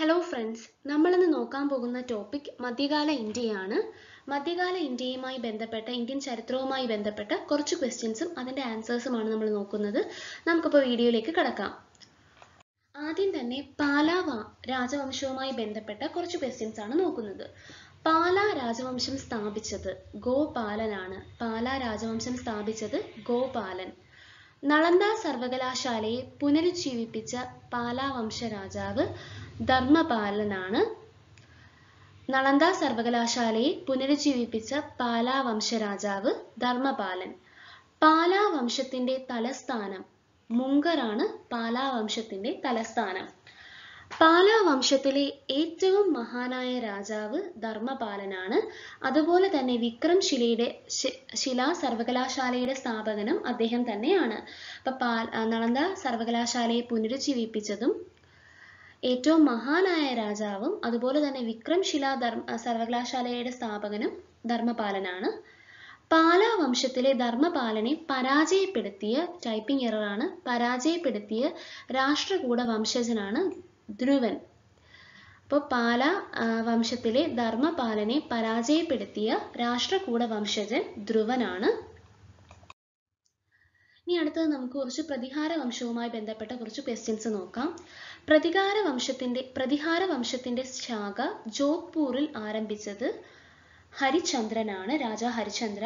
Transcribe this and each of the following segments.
hello friends നമ്മളിന്ന് നോക്കാൻ പോകുന്ന ടോപ്പിക് മധ്യകാല ഇന്ത്യയാണ് മധ്യകാല ഇന്ത്യയുമായി ബന്ധപ്പെട്ട ഇന്ത്യൻ ചരിത്രവുമായി ബന്ധപ്പെട്ട കുറച്ച് ക്വസ്റ്റ്യൻസും അതിൻ്റെ ആൻസേഴ്സുമാണ് നമ്മൾ നോക്കുന്നത് നമുക്കിപ്പോൾ വീഡിയോയിലേക്ക് കടക്കാം ആദ്യം തന്നെ പാലാവ രാജവംശവുമായി ബന്ധപ്പെട്ട കുറച്ച് ക്വസ്റ്റ്യൻസ് ആണ് നോക്കുന്നത് പാല രാജവംശം സ്ഥാപിച്ചത് ഗോപാലനാണ് പാല രാജവംശം സ്ഥാപിച്ചത് ഗോപാലൻ നളന്ദ സർവകലാശാലയെ പുനരുജ്ജീവിപ്പിച്ച പാലാവംശ രാജാവ് ധർമ്മപാലനാണ് നളന്ദ സർവകലാശാലയെ പുനരുജ്ജീവിപ്പിച്ച പാലാവംശ രാജാവ് ധർമ്മപാലൻ പാലാവംശത്തിന്റെ തലസ്ഥാനം മുങ്കറാണ് പാലാവംശത്തിന്റെ തലസ്ഥാനം പാലാ വംശത്തിലെ ഏറ്റവും മഹാനായ രാജാവ് ധർമ്മപാലനാണ് അതുപോലെ തന്നെ വിക്രംശിലയുടെ ശിലാ ശില സർവകലാശാലയുടെ സ്ഥാപകനും അദ്ദേഹം തന്നെയാണ് അപ്പൊ നളന്ദ സർവകലാശാലയെ പുനരുജ്ജീവിപ്പിച്ചതും ഏറ്റവും മഹാനായ രാജാവും അതുപോലെ തന്നെ വിക്രംശില ധർമ്മ സർവകലാശാലയുടെ സ്ഥാപകനും ധർമ്മപാലനാണ് പാലാ വംശത്തിലെ ധർമ്മപാലനെ പരാജയപ്പെടുത്തിയ ടൈപ്പിംഗ് എററാണ് പരാജയപ്പെടുത്തിയ രാഷ്ട്രകൂട വംശജനാണ് ധ്രുവൻ അപ്പോൾ പാല വംശത്തിലെ ധർമ്മപാലനെ പരാജയപ്പെടുത്തിയ രാഷ്ട്രകൂട വംശജൻ ധ്രുവനാണ് ഇനി അടുത്തത് നമുക്ക് കുറച്ച് പ്രതിഹാര വംശവുമായി ബന്ധപ്പെട്ട കുറച്ച് ക്വസ്റ്റ്യൻസ് നോക്കാം പ്രതികാര വംശത്തിന്റെ പ്രതിഹാര വംശത്തിന്റെ ശാഖ ജോധ്പൂരിൽ ആരംഭിച്ചത് ഹരിചന്ദ്രനാണ് രാജാ ഹരിചന്ദ്ര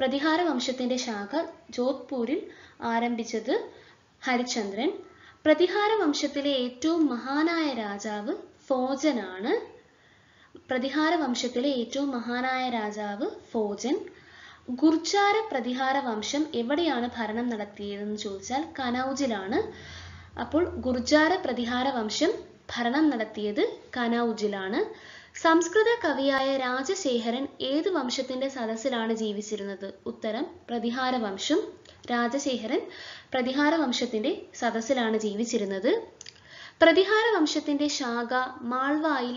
പ്രതിഹാര വംശത്തിന്റെ ശാഖ ജോധ്പൂരിൽ ആരംഭിച്ചത് ഹരിചന്ദ്രൻ പ്രതിഹാര വംശത്തിലെ ഏറ്റവും മഹാനായ രാജാവ് ഫോജനാണ് പ്രതിഹാര വംശത്തിലെ ഏറ്റവും മഹാനായ രാജാവ് ഫോജൻ ഗുർജാര പ്രതിഹാര വംശം എവിടെയാണ് ഭരണം നടത്തിയതെന്ന് ചോദിച്ചാൽ കനൗജിലാണ് അപ്പോൾ ഗുർജാര പ്രതിഹാര വംശം ഭരണം നടത്തിയത് കനൗജിലാണ് സംസ്കൃത കവിയായ രാജശേഖരൻ ഏത് വംശത്തിന്റെ സദസ്സിലാണ് ജീവിച്ചിരുന്നത് ഉത്തരം പ്രതിഹാര വംശം രാജശേഖരൻ പ്രതിഹാര വംശത്തിന്റെ സദസ്സിലാണ് ജീവിച്ചിരുന്നത് പ്രതിഹാര വംശത്തിന്റെ ശാഖ മാൾവായിൽ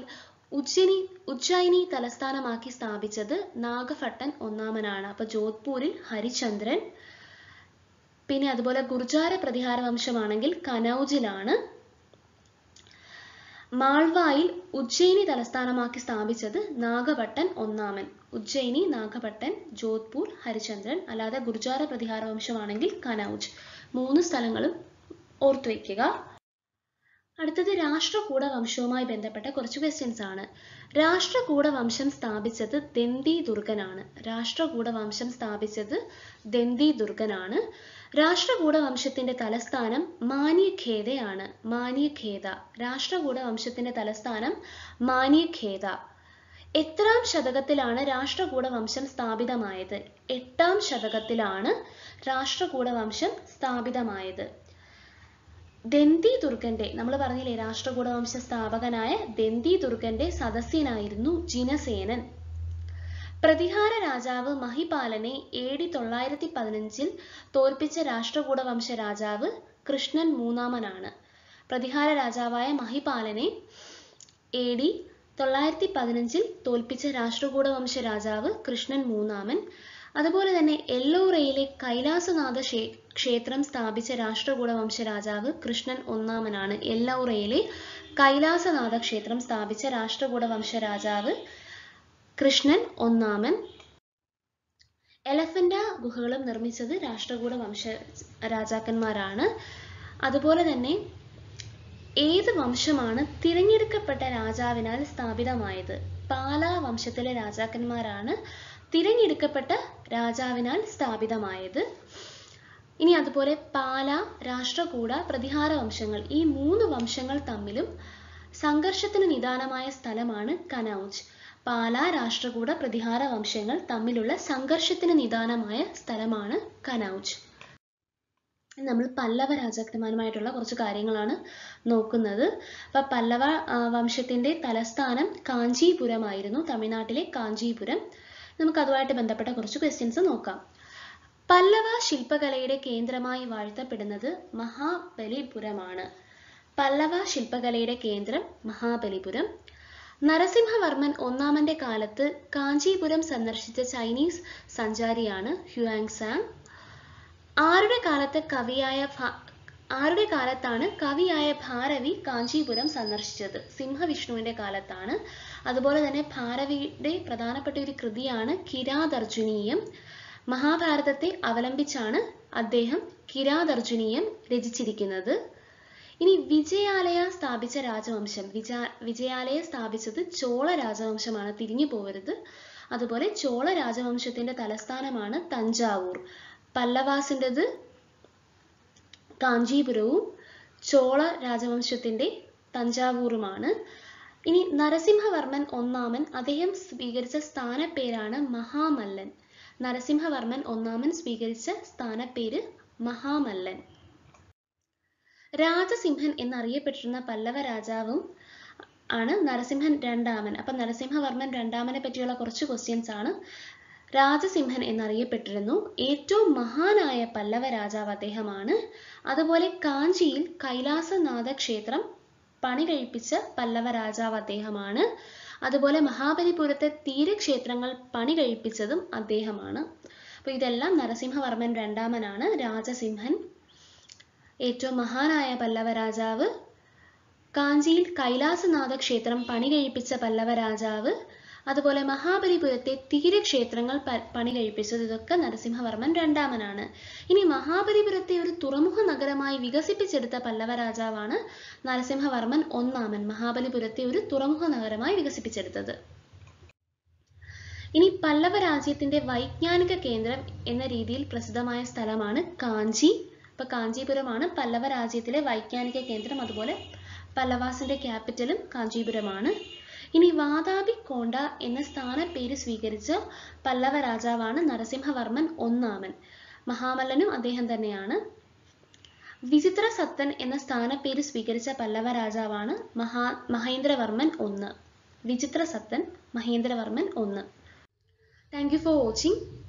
ഉജ്ജനി ഉജ്ജയിനി തലസ്ഥാനമാക്കി സ്ഥാപിച്ചത് നാഗഭട്ടൻ ഒന്നാമനാണ് അപ്പൊ ജോധ്പൂരിൽ ഹരിചന്ദ്രൻ പിന്നെ അതുപോലെ ഗുർജാര പ്രതിഹാര വംശമാണെങ്കിൽ കനൗജിലാണ് മാൾവായിൽ ഉജ്ജയിനി തലസ്ഥാനമാക്കി സ്ഥാപിച്ചത് നാഗഭട്ടൻ ഒന്നാമൻ ഉജ്ജയിനി നാഗപട്ടൻ ജോധ്പൂർ ഹരിചന്ദ്രൻ അല്ലാതെ ഗുർജാര പ്രതിഹാര വംശമാണെങ്കിൽ കനൌജ് മൂന്ന് സ്ഥലങ്ങളും ഓർത്തു വയ്ക്കുക അടുത്തത് രാഷ്ട്രകൂട വംശവുമായി ബന്ധപ്പെട്ട കുറച്ച് ക്വസ്റ്റ്യൻസ് ആണ് രാഷ്ട്രകൂട വംശം സ്ഥാപിച്ചത് ദന്തി ദുർഗനാണ് രാഷ്ട്രകൂട വംശം സ്ഥാപിച്ചത് ദന്തി ദുർഗനാണ് രാഷ്ട്രകൂട വംശത്തിന്റെ തലസ്ഥാനം മാനിയഖേദയാണ് മാനിയഖേദ രാഷ്ട്രകൂട വംശത്തിന്റെ തലസ്ഥാനം മാനിയഖേദ എത്രാം ശതകത്തിലാണ് രാഷ്ട്രകൂട വംശം സ്ഥാപിതമായത് എട്ടാം ശതകത്തിലാണ് രാഷ്ട്രകൂട വംശം സ്ഥാപിതമായത് ദന്തി തുർക്കന്റെ നമ്മൾ പറഞ്ഞില്ലേ രാഷ്ട്രകൂട വംശ സ്ഥാപകനായ ദന്തി തുർക്കന്റെ സദസ്യനായിരുന്നു ജിനസേനൻ പ്രതിഹാര രാജാവ് മഹിപാലനെ എ ഡി തൊള്ളായിരത്തി പതിനഞ്ചിൽ തോൽപ്പിച്ച രാഷ്ട്രകൂട വംശ രാജാവ് കൃഷ്ണൻ മൂന്നാമനാണ് പ്രതിഹാര രാജാവായ മഹിപാലനെ എ ഡി തൊള്ളായിരത്തി പതിനഞ്ചിൽ തോൽപ്പിച്ച രാഷ്ട്രകൂട വംശ രാജാവ് കൃഷ്ണൻ മൂന്നാമൻ അതുപോലെ തന്നെ എല്ലോറയിലെ കൈലാസനാഥ ക്ഷേത്രം സ്ഥാപിച്ച രാഷ്ട്രകൂട വംശ രാജാവ് കൃഷ്ണൻ ഒന്നാമനാണ് എല്ലോറയിലെ കൈലാസനാഥ ക്ഷേത്രം സ്ഥാപിച്ച രാഷ്ട്രകൂട വംശ രാജാവ് കൃഷ്ണൻ ഒന്നാമൻ എലഫന്റ ഗുഹകളും നിർമ്മിച്ചത് രാഷ്ട്രകൂട വംശ രാജാക്കന്മാരാണ് അതുപോലെ തന്നെ ഏത് വംശമാണ് തിരഞ്ഞെടുക്കപ്പെട്ട രാജാവിനാൽ സ്ഥാപിതമായത് പാലാ വംശത്തിലെ രാജാക്കന്മാരാണ് തിരഞ്ഞെടുക്കപ്പെട്ട രാജാവിനാൽ സ്ഥാപിതമായത് ഇനി അതുപോലെ പാല രാഷ്ട്രകൂട പ്രതിഹാര വംശങ്ങൾ ഈ മൂന്ന് വംശങ്ങൾ തമ്മിലും സംഘർഷത്തിന് നിദാനമായ സ്ഥലമാണ് കനൗജ് പാല രാഷ്ട്രകൂട പ്രതിഹാര വംശങ്ങൾ തമ്മിലുള്ള സംഘർഷത്തിന് നിദാനമായ സ്ഥലമാണ് കനൗജ് നമ്മൾ പല്ലവ രാജാക്കന്മാരുമായിട്ടുള്ള കുറച്ച് കാര്യങ്ങളാണ് നോക്കുന്നത് അപ്പൊ പല്ലവ വംശത്തിന്റെ തലസ്ഥാനം കാഞ്ചീപുരമായിരുന്നു തമിഴ്നാട്ടിലെ കാഞ്ചീപുരം നമുക്ക് അതുമായിട്ട് ബന്ധപ്പെട്ട കുറച്ച് ക്വസ്റ്റ്യൻസ് നോക്കാം പല്ലവ ശില്പകലയുടെ കേന്ദ്രമായി വാഴ്ത്തപ്പെടുന്നത് മഹാബലിപുരമാണ് പല്ലവ ശില്പകലയുടെ കേന്ദ്രം മഹാബലിപുരം നരസിംഹവർമ്മൻ ഒന്നാമന്റെ കാലത്ത് കാഞ്ചീപുരം സന്ദർശിച്ച ചൈനീസ് സഞ്ചാരിയാണ് ഹ്യുയാങ് സാങ് ആരുടെ കാലത്ത് കവിയായ ആരുടെ കാലത്താണ് കവിയായ ഭാരവി കാഞ്ചീപുരം സന്ദർശിച്ചത് സിംഹവിഷ്ണുവിന്റെ കാലത്താണ് അതുപോലെ തന്നെ ഭാരവിയുടെ പ്രധാനപ്പെട്ട ഒരു കൃതിയാണ് കിരാതർജുനീയം മഹാഭാരതത്തെ അവലംബിച്ചാണ് അദ്ദേഹം കിരാതർജുനീയം രചിച്ചിരിക്കുന്നത് ഇനി വിജയാലയ സ്ഥാപിച്ച രാജവംശം വിജ വിജയാലയ സ്ഥാപിച്ചത് ചോള രാജവംശമാണ് തിരിഞ്ഞു പോകരുത് അതുപോലെ ചോള രാജവംശത്തിന്റെ തലസ്ഥാനമാണ് തഞ്ചാവൂർ പല്ലവാസിൻ്റെത് കാഞ്ചീപുരവും ചോള രാജവംശത്തിൻ്റെ തഞ്ചാവൂറുമാണ് ഇനി നരസിംഹവർമ്മൻ ഒന്നാമൻ അദ്ദേഹം സ്വീകരിച്ച സ്ഥാനപ്പേരാണ് മഹാമല്ലൻ നരസിംഹവർമ്മൻ ഒന്നാമൻ സ്വീകരിച്ച സ്ഥാനപ്പേര് മഹാമല്ലൻ രാജസിംഹൻ എന്നറിയപ്പെട്ടിരുന്ന പല്ലവ രാജാവും ആണ് നരസിംഹൻ രണ്ടാമൻ അപ്പൊ നരസിംഹവർമ്മൻ രണ്ടാമനെ പറ്റിയുള്ള കുറച്ച് ക്വസ്റ്റ്യൻസ് ആണ് രാജസിംഹൻ എന്നറിയപ്പെട്ടിരുന്നു ഏറ്റവും മഹാനായ പല്ലവ രാജാവ് അദ്ദേഹമാണ് അതുപോലെ കാഞ്ചിയിൽ കൈലാസനാഥ ക്ഷേത്രം പണി കഴിപ്പിച്ച പല്ലവ രാജാവ് അദ്ദേഹമാണ് അതുപോലെ മഹാബലിപുരത്തെ തീരക്ഷേത്രങ്ങൾ പണി കഴിപ്പിച്ചതും അദ്ദേഹമാണ് അപ്പോൾ ഇതെല്ലാം നരസിംഹവർമ്മൻ രണ്ടാമനാണ് രാജസിംഹൻ ഏറ്റവും മഹാനായ പല്ലവ രാജാവ് കാഞ്ചിയിൽ കൈലാസനാഥ ക്ഷേത്രം പണി കഴിപ്പിച്ച പല്ലവ രാജാവ് അതുപോലെ മഹാബലിപുരത്തെ തീരക്ഷേത്രങ്ങൾ പണി കഴിപ്പിച്ചത് ഇതൊക്കെ നരസിംഹവർമ്മൻ രണ്ടാമനാണ് ഇനി മഹാബലിപുരത്തെ ഒരു തുറമുഖ നഗരമായി വികസിപ്പിച്ചെടുത്ത പല്ലവ രാജാവാണ് നരസിംഹവർമ്മൻ ഒന്നാമൻ മഹാബലിപുരത്തെ ഒരു തുറമുഖ നഗരമായി വികസിപ്പിച്ചെടുത്തത് ഇനി പല്ലവ രാജ്യത്തിന്റെ വൈജ്ഞാനിക കേന്ദ്രം എന്ന രീതിയിൽ പ്രസിദ്ധമായ സ്ഥലമാണ് കാഞ്ചി ഇപ്പൊ കാഞ്ചീപുരമാണ് പല്ലവ രാജ്യത്തിലെ വൈജ്ഞാനിക കേന്ദ്രം അതുപോലെ പല്ലവാസിന്റെ ക്യാപിറ്റലും കാഞ്ചീപുരമാണ് ഇനി വാതാപി കോണ്ട എന്ന സ്ഥാനപ്പേര് സ്വീകരിച്ച പല്ലവ രാജാവാണ് നരസിംഹവർമ്മൻ ഒന്നാമൻ മഹാമല്ലനും അദ്ദേഹം തന്നെയാണ് വിചിത്ര സത്തൻ എന്ന സ്ഥാനപ്പേര് സ്വീകരിച്ച പല്ലവ രാജാവാണ് മഹാ മഹേന്ദ്രവർമ്മൻ ഒന്ന് വിചിത്ര സത്തൻ മഹേന്ദ്രവർമ്മൻ ഒന്ന് താങ്ക് യു ഫോർ വാച്ചിങ്